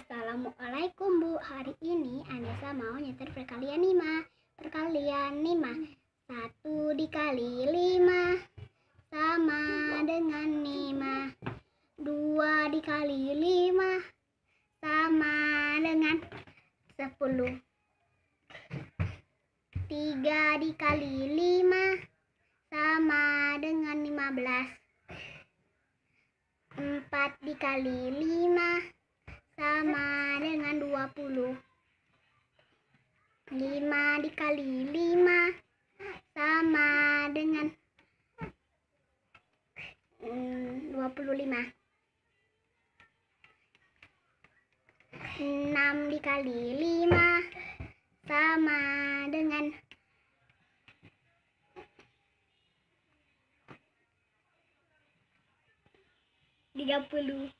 Assalamualaikum Bu Hari ini Anissa mau nyetir perkalian 5 Perkalian 5 1 dikali 5 Sama dengan 5 2 dikali 5 Sama dengan 10 3 dikali 5 Sama dengan 15 4 dikali 5 sama dengan 20 5 dikali 5 sama dengan 25 hmm, 6 dikali 5 sama dengan 30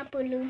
Apolo.